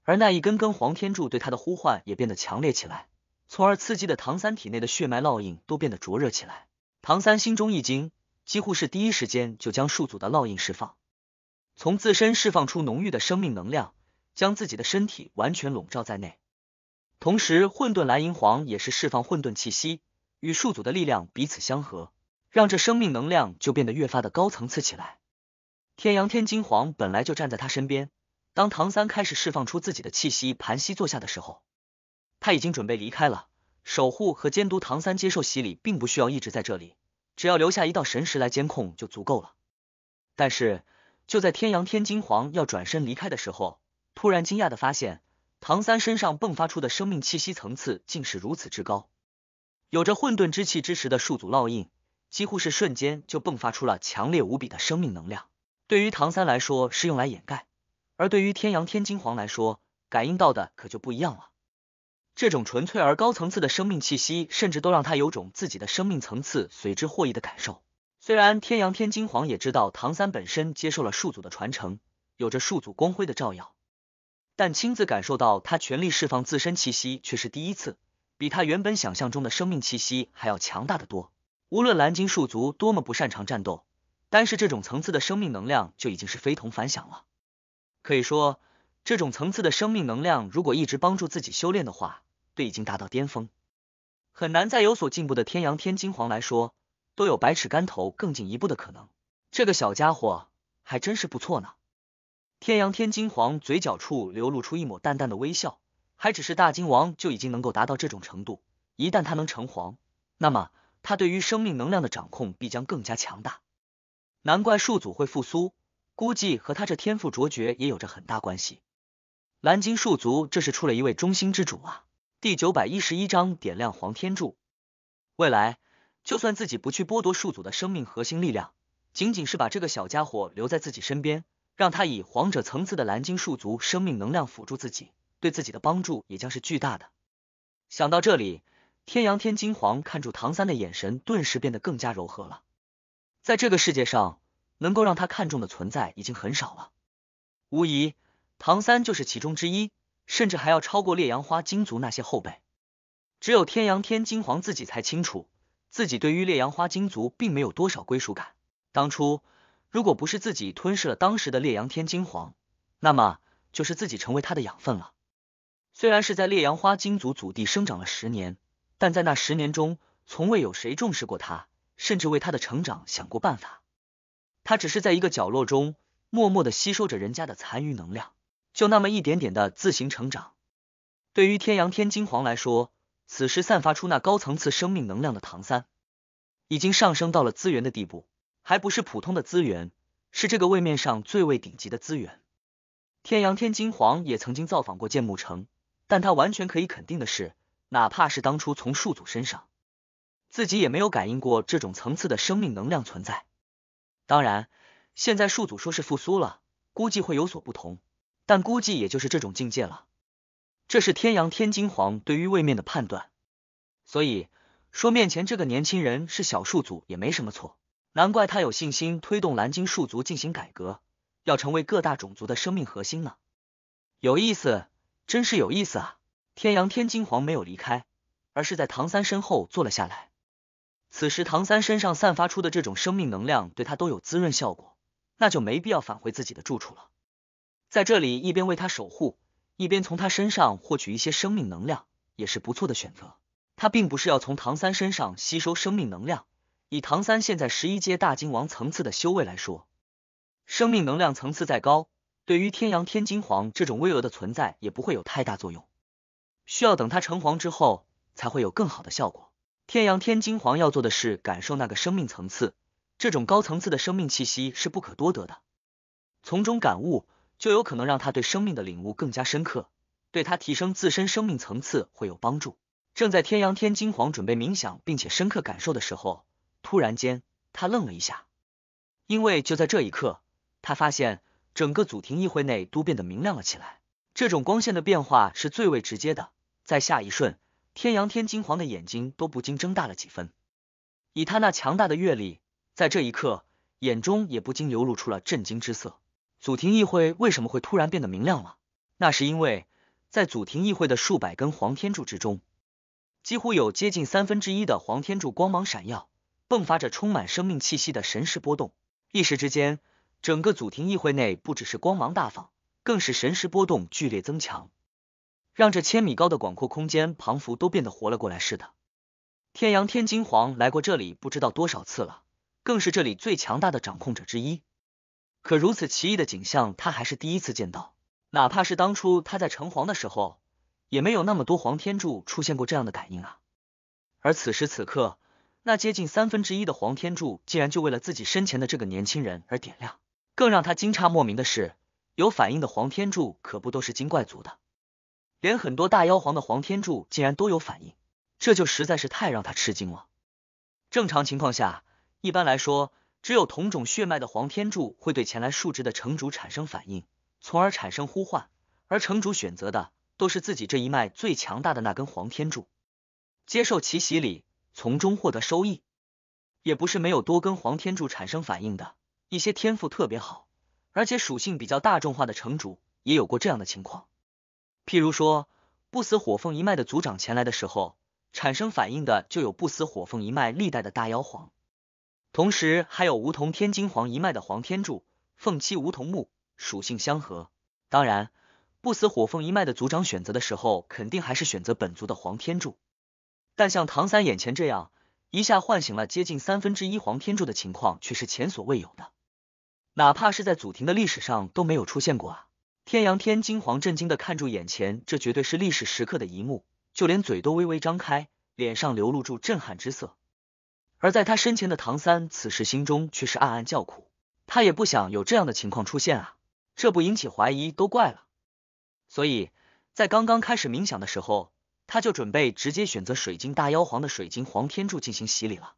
而那一根根黄天柱对他的呼唤也变得强烈起来，从而刺激的唐三体内的血脉烙印都变得灼热起来。唐三心中一惊，几乎是第一时间就将数组的烙印释放。从自身释放出浓郁的生命能量，将自己的身体完全笼罩在内。同时，混沌蓝银皇也是释放混沌气息，与树组的力量彼此相合，让这生命能量就变得越发的高层次起来。天阳天金皇本来就站在他身边，当唐三开始释放出自己的气息，盘膝坐下的时候，他已经准备离开了。守护和监督唐三接受洗礼，并不需要一直在这里，只要留下一道神识来监控就足够了。但是。就在天阳天金皇要转身离开的时候，突然惊讶的发现，唐三身上迸发出的生命气息层次竟是如此之高，有着混沌之气支持的数组烙印，几乎是瞬间就迸发出了强烈无比的生命能量。对于唐三来说是用来掩盖，而对于天阳天金皇来说，感应到的可就不一样了。这种纯粹而高层次的生命气息，甚至都让他有种自己的生命层次随之获益的感受。虽然天阳天金皇也知道唐三本身接受了数祖的传承，有着数祖光辉的照耀，但亲自感受到他全力释放自身气息却是第一次，比他原本想象中的生命气息还要强大的多。无论蓝晶数族多么不擅长战斗，单是这种层次的生命能量就已经是非同凡响了。可以说，这种层次的生命能量如果一直帮助自己修炼的话，对已经达到巅峰、很难再有所进步的天阳天金皇来说。都有百尺竿头更进一步的可能，这个小家伙还真是不错呢。天阳天金皇嘴角处流露出一抹淡淡的微笑，还只是大金王就已经能够达到这种程度，一旦他能成皇，那么他对于生命能量的掌控必将更加强大。难怪树祖会复苏，估计和他这天赋卓绝也有着很大关系。蓝金树族这是出了一位中心之主啊！第九百一十一章点亮黄天柱，未来。就算自己不去剥夺树族的生命核心力量，仅仅是把这个小家伙留在自己身边，让他以皇者层次的蓝金树族生命能量辅助自己，对自己的帮助也将是巨大的。想到这里，天阳天金皇看住唐三的眼神顿时变得更加柔和了。在这个世界上，能够让他看中的存在已经很少了，无疑唐三就是其中之一，甚至还要超过烈阳花金族那些后辈。只有天阳天金皇自己才清楚。自己对于烈阳花金族并没有多少归属感。当初如果不是自己吞噬了当时的烈阳天金皇，那么就是自己成为他的养分了。虽然是在烈阳花金族祖地生长了十年，但在那十年中，从未有谁重视过他，甚至为他的成长想过办法。他只是在一个角落中默默的吸收着人家的残余能量，就那么一点点的自行成长。对于天阳天金皇来说，此时散发出那高层次生命能量的唐三，已经上升到了资源的地步，还不是普通的资源，是这个位面上最为顶级的资源。天阳天金皇也曾经造访过剑木城，但他完全可以肯定的是，哪怕是当初从树祖身上，自己也没有感应过这种层次的生命能量存在。当然，现在树祖说是复苏了，估计会有所不同，但估计也就是这种境界了。这是天阳天金皇对于位面的判断，所以说面前这个年轻人是小数族也没什么错，难怪他有信心推动蓝鲸数族进行改革，要成为各大种族的生命核心呢。有意思，真是有意思啊！天阳天金皇没有离开，而是在唐三身后坐了下来。此时唐三身上散发出的这种生命能量对他都有滋润效果，那就没必要返回自己的住处了，在这里一边为他守护。一边从他身上获取一些生命能量，也是不错的选择。他并不是要从唐三身上吸收生命能量。以唐三现在十一阶大金王层次的修为来说，生命能量层次再高，对于天阳天金皇这种巍峨的存在也不会有太大作用。需要等他成皇之后，才会有更好的效果。天阳天金皇要做的是感受那个生命层次，这种高层次的生命气息是不可多得的，从中感悟。就有可能让他对生命的领悟更加深刻，对他提升自身生命层次会有帮助。正在天阳天金黄准备冥想并且深刻感受的时候，突然间他愣了一下，因为就在这一刻，他发现整个祖庭议会内都变得明亮了起来。这种光线的变化是最为直接的，在下一瞬，天阳天金黄的眼睛都不禁睁大了几分。以他那强大的阅历，在这一刻眼中也不禁流露出了震惊之色。祖庭议会为什么会突然变得明亮了？那是因为在祖庭议会的数百根黄天柱之中，几乎有接近三分之一的黄天柱光芒闪耀，迸发着充满生命气息的神识波动。一时之间，整个祖庭议会内不只是光芒大放，更是神识波动剧烈增强，让这千米高的广阔空间庞幅都变得活了过来似的。天阳天金皇来过这里不知道多少次了，更是这里最强大的掌控者之一。可如此奇异的景象，他还是第一次见到。哪怕是当初他在城隍的时候，也没有那么多黄天柱出现过这样的感应啊。而此时此刻，那接近三分之一的黄天柱竟然就为了自己身前的这个年轻人而点亮。更让他惊诧莫名的是，有反应的黄天柱可不都是精怪族的，连很多大妖皇的黄天柱竟然都有反应，这就实在是太让他吃惊了。正常情况下，一般来说。只有同种血脉的黄天柱会对前来述职的城主产生反应，从而产生呼唤。而城主选择的都是自己这一脉最强大的那根黄天柱，接受其洗礼，从中获得收益。也不是没有多根黄天柱产生反应的，一些天赋特别好，而且属性比较大众化的城主也有过这样的情况。譬如说，不死火凤一脉的族长前来的时候，产生反应的就有不死火凤一脉历代的大妖皇。同时还有梧桐天金黄一脉的黄天柱、凤栖梧桐木属性相合，当然不死火凤一脉的族长选择的时候，肯定还是选择本族的黄天柱。但像唐三眼前这样一下唤醒了接近三分之一黄天柱的情况，却是前所未有的，哪怕是在祖庭的历史上都没有出现过啊！天阳天金黄震惊的看住眼前，这绝对是历史时刻的一幕，就连嘴都微微张开，脸上流露出震撼之色。而在他身前的唐三，此时心中却是暗暗叫苦。他也不想有这样的情况出现啊，这不引起怀疑都怪了。所以，在刚刚开始冥想的时候，他就准备直接选择水晶大妖皇的水晶黄天柱进行洗礼了。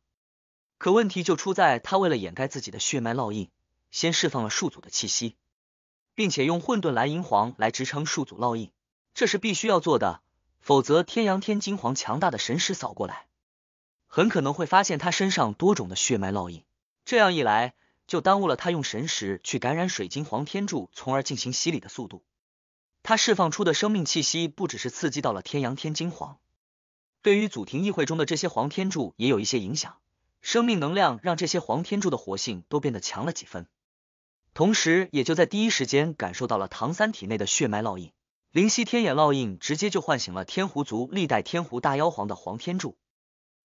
可问题就出在他为了掩盖自己的血脉烙印，先释放了数组的气息，并且用混沌蓝银皇来支撑数组烙印，这是必须要做的，否则天阳天金皇强大的神识扫过来。很可能会发现他身上多种的血脉烙印，这样一来就耽误了他用神识去感染水晶黄天柱，从而进行洗礼的速度。他释放出的生命气息，不只是刺激到了天阳天金黄，对于祖庭议会中的这些黄天柱也有一些影响。生命能量让这些黄天柱的活性都变得强了几分，同时也就在第一时间感受到了唐三体内的血脉烙印，灵犀天眼烙印直接就唤醒了天狐族历代天狐大妖皇的黄天柱。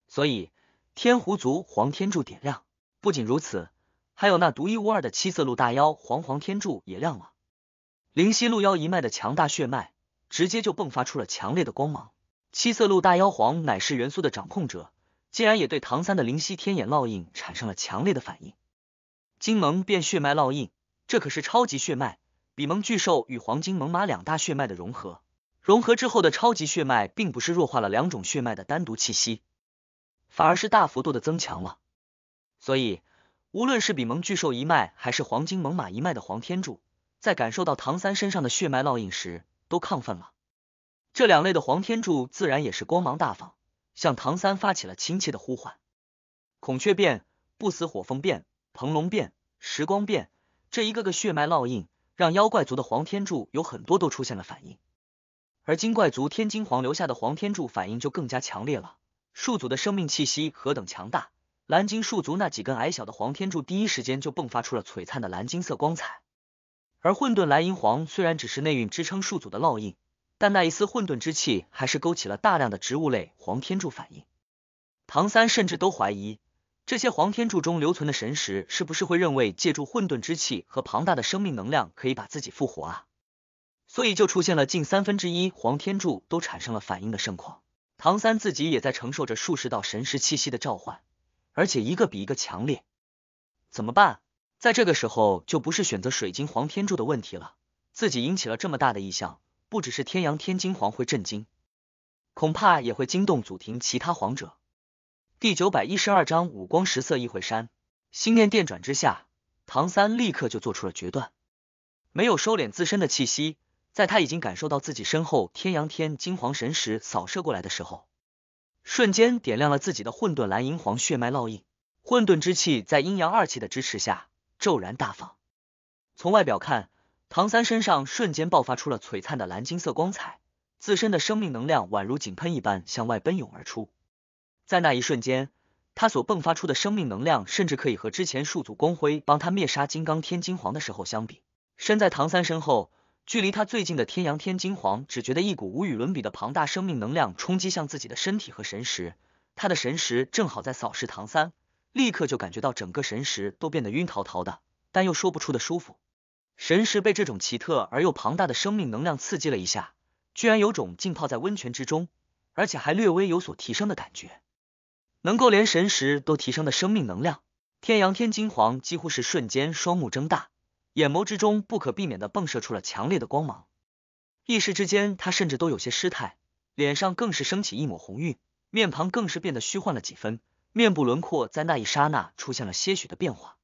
所以，天狐族黄天柱点亮。不仅如此，还有那独一无二的七色鹿大妖黄黄天柱也亮了。灵犀鹿妖一脉的强大血脉，直接就迸发出了强烈的光芒。七色鹿大妖皇乃是元素的掌控者，竟然也对唐三的灵犀天眼烙印产生了强烈的反应。金蒙变血脉烙印，这可是超级血脉，比蒙巨兽与黄金猛犸两大血脉的融合。融合之后的超级血脉，并不是弱化了两种血脉的单独气息。反而是大幅度的增强了，所以无论是比蒙巨兽一脉还是黄金猛犸一脉的黄天柱，在感受到唐三身上的血脉烙印时，都亢奋了。这两类的黄天柱自然也是光芒大放，向唐三发起了亲切的呼唤。孔雀变、不死火凤变、鹏龙变、时光变，这一个个血脉烙印，让妖怪族的黄天柱有很多都出现了反应，而精怪族天津皇留下的黄天柱反应就更加强烈了。树族的生命气息何等强大！蓝金树族那几根矮小的黄天柱，第一时间就迸发出了璀璨的蓝金色光彩。而混沌蓝银皇虽然只是内蕴支撑树族的烙印，但那一丝混沌之气还是勾起了大量的植物类黄天柱反应。唐三甚至都怀疑，这些黄天柱中留存的神石是不是会认为借助混沌之气和庞大的生命能量，可以把自己复活啊？所以就出现了近三分之一黄天柱都产生了反应的盛况。唐三自己也在承受着数十道神识气息的召唤，而且一个比一个强烈，怎么办？在这个时候就不是选择水晶皇天柱的问题了，自己引起了这么大的异象，不只是天阳天金皇会震惊，恐怕也会惊动祖庭其他皇者。第九百一十二章五光十色一回山，心念电转之下，唐三立刻就做出了决断，没有收敛自身的气息。在他已经感受到自己身后天阳天金黄神石扫射过来的时候，瞬间点亮了自己的混沌蓝银黄血脉烙印，混沌之气在阴阳二气的支持下骤然大放。从外表看，唐三身上瞬间爆发出了璀璨的蓝金色光彩，自身的生命能量宛如井喷一般向外奔涌而出。在那一瞬间，他所迸发出的生命能量，甚至可以和之前数祖光辉帮他灭杀金刚天金黄的时候相比。身在唐三身后。距离他最近的天阳天金黄只觉得一股无与伦比的庞大生命能量冲击向自己的身体和神识，他的神识正好在扫视唐三，立刻就感觉到整个神识都变得晕陶陶的，但又说不出的舒服。神识被这种奇特而又庞大的生命能量刺激了一下，居然有种浸泡在温泉之中，而且还略微有所提升的感觉。能够连神识都提升的生命能量，天阳天金黄几乎是瞬间双目睁大。眼眸之中不可避免的迸射出了强烈的光芒，一时之间他甚至都有些失态，脸上更是升起一抹红晕，面庞更是变得虚幻了几分，面部轮廓在那一刹那出现了些许的变化。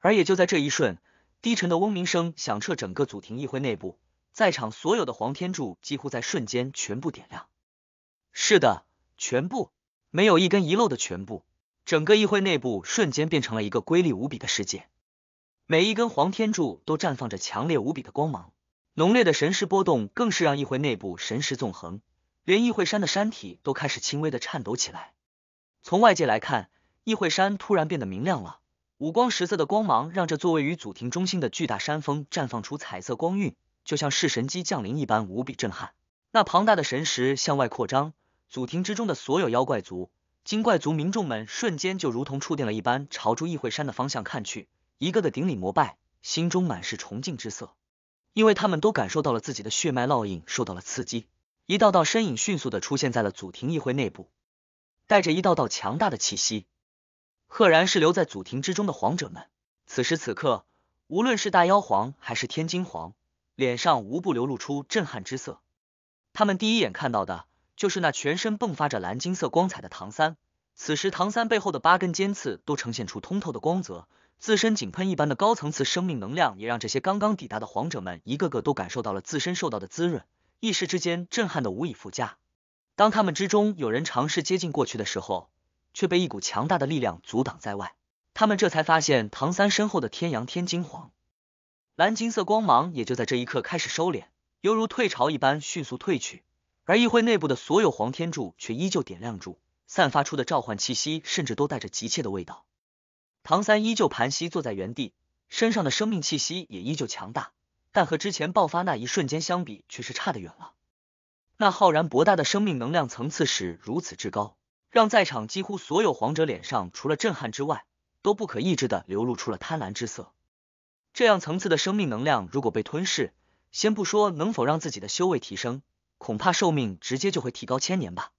而也就在这一瞬，低沉的嗡鸣声响彻整个祖庭议会内部，在场所有的黄天柱几乎在瞬间全部点亮。是的，全部，没有一根遗漏的全部，整个议会内部瞬间变成了一个瑰丽无比的世界。每一根黄天柱都绽放着强烈无比的光芒，浓烈的神识波动更是让议会内部神识纵横，连议会山的山体都开始轻微的颤抖起来。从外界来看，议会山突然变得明亮了，五光十色的光芒让这座位于祖庭中心的巨大山峰绽放出彩色光晕，就像弑神机降临一般，无比震撼。那庞大的神石向外扩张，祖庭之中的所有妖怪族、精怪族民众们瞬间就如同触电了一般，朝住议会山的方向看去。一个个顶礼膜拜，心中满是崇敬之色，因为他们都感受到了自己的血脉烙印受到了刺激。一道道身影迅速的出现在了祖庭议会内部，带着一道道强大的气息，赫然是留在祖庭之中的皇者们。此时此刻，无论是大妖皇还是天津皇，脸上无不流露出震撼之色。他们第一眼看到的就是那全身迸发着蓝金色光彩的唐三。此时，唐三背后的八根尖刺都呈现出通透的光泽。自身井喷一般的高层次生命能量，也让这些刚刚抵达的皇者们一个个都感受到了自身受到的滋润，一时之间震撼的无以复加。当他们之中有人尝试接近过去的时候，却被一股强大的力量阻挡在外。他们这才发现，唐三身后的天阳天金皇蓝金色光芒也就在这一刻开始收敛，犹如退潮一般迅速退去。而议会内部的所有黄天柱却依旧点亮住，散发出的召唤气息甚至都带着急切的味道。唐三依旧盘膝坐在原地，身上的生命气息也依旧强大，但和之前爆发那一瞬间相比，却是差得远了。那浩然博大的生命能量层次是如此之高，让在场几乎所有皇者脸上除了震撼之外，都不可抑制的流露出了贪婪之色。这样层次的生命能量如果被吞噬，先不说能否让自己的修为提升，恐怕寿命直接就会提高千年吧。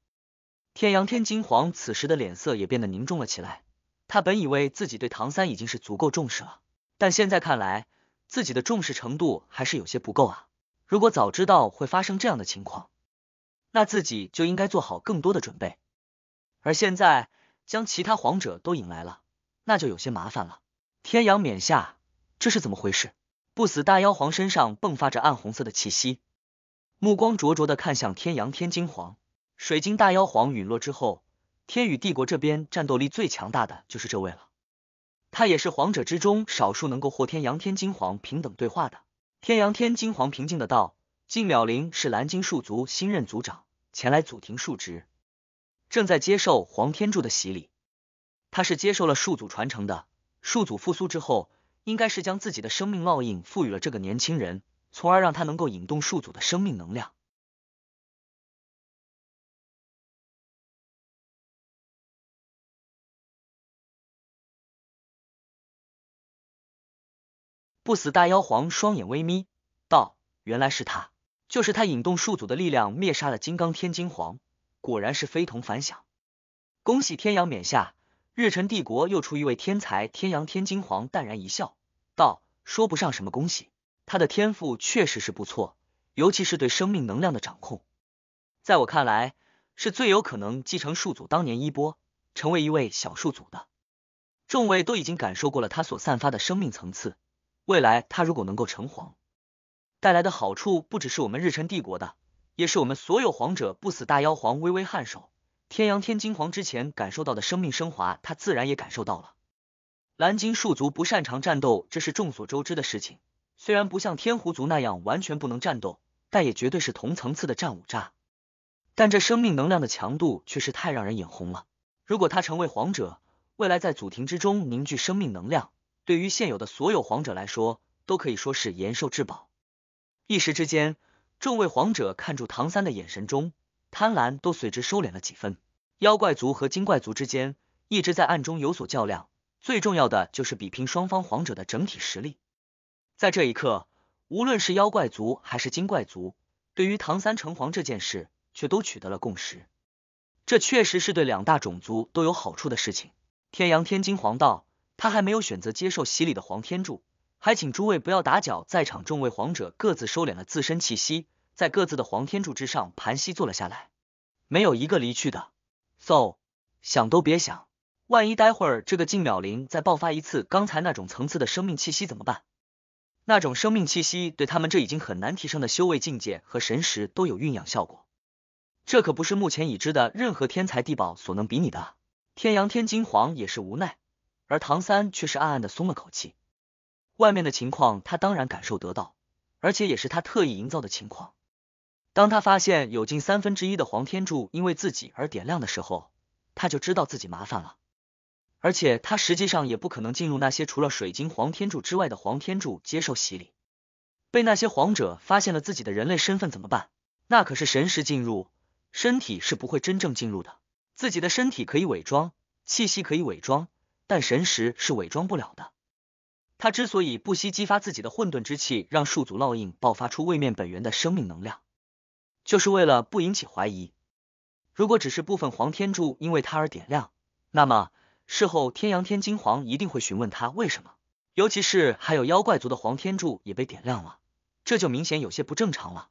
天阳天金皇此时的脸色也变得凝重了起来。他本以为自己对唐三已经是足够重视了，但现在看来，自己的重视程度还是有些不够啊！如果早知道会发生这样的情况，那自己就应该做好更多的准备。而现在将其他皇者都引来了，那就有些麻烦了。天阳冕下，这是怎么回事？不死大妖皇身上迸发着暗红色的气息，目光灼灼的看向天阳天金皇。水晶大妖皇陨落之后。天宇帝国这边战斗力最强大的就是这位了，他也是皇者之中少数能够和天阳天金皇平等对话的。天阳天金皇平静的道：“晋淼林是蓝金树族新任族长，前来祖庭述职，正在接受黄天柱的洗礼。他是接受了树祖传承的，树祖复苏之后，应该是将自己的生命烙印赋予了这个年轻人，从而让他能够引动树祖的生命能量。”不死大妖皇双眼微眯，道：“原来是他，就是他引动数组的力量灭杀了金刚天金皇，果然是非同凡响。恭喜天阳冕下，日辰帝国又出一位天才。”天阳天金皇淡然一笑，道：“说不上什么恭喜，他的天赋确实是不错，尤其是对生命能量的掌控，在我看来，是最有可能继承数组当年衣钵，成为一位小数组的。众位都已经感受过了他所散发的生命层次。”未来他如果能够成皇，带来的好处不只是我们日辰帝国的，也是我们所有皇者。不死大妖皇微微颔首，天阳天金皇之前感受到的生命升华，他自然也感受到了。蓝金树族不擅长战斗，这是众所周知的事情。虽然不像天狐族那样完全不能战斗，但也绝对是同层次的战五渣。但这生命能量的强度却是太让人眼红了。如果他成为皇者，未来在祖庭之中凝聚生命能量。对于现有的所有皇者来说，都可以说是延寿至宝。一时之间，众位皇者看住唐三的眼神中，贪婪都随之收敛了几分。妖怪族和精怪族之间一直在暗中有所较量，最重要的就是比拼双方皇者的整体实力。在这一刻，无论是妖怪族还是精怪族，对于唐三成皇这件事，却都取得了共识。这确实是对两大种族都有好处的事情。天阳天津黄道。他还没有选择接受洗礼的黄天柱，还请诸位不要打搅在场众位皇者，各自收敛了自身气息，在各自的黄天柱之上盘膝坐了下来，没有一个离去的。so 想都别想，万一待会儿这个静淼灵再爆发一次刚才那种层次的生命气息怎么办？那种生命气息对他们这已经很难提升的修为境界和神识都有蕴养效果，这可不是目前已知的任何天才地宝所能比拟的。天阳天金皇也是无奈。而唐三却是暗暗的松了口气，外面的情况他当然感受得到，而且也是他特意营造的情况。当他发现有近三分之一的黄天柱因为自己而点亮的时候，他就知道自己麻烦了。而且他实际上也不可能进入那些除了水晶黄天柱之外的黄天柱接受洗礼。被那些皇者发现了自己的人类身份怎么办？那可是神识进入，身体是不会真正进入的。自己的身体可以伪装，气息可以伪装。但神识是伪装不了的。他之所以不惜激发自己的混沌之气，让数族烙印爆发出位面本源的生命能量，就是为了不引起怀疑。如果只是部分黄天柱因为他而点亮，那么事后天阳天金皇一定会询问他为什么。尤其是还有妖怪族的黄天柱也被点亮了，这就明显有些不正常了。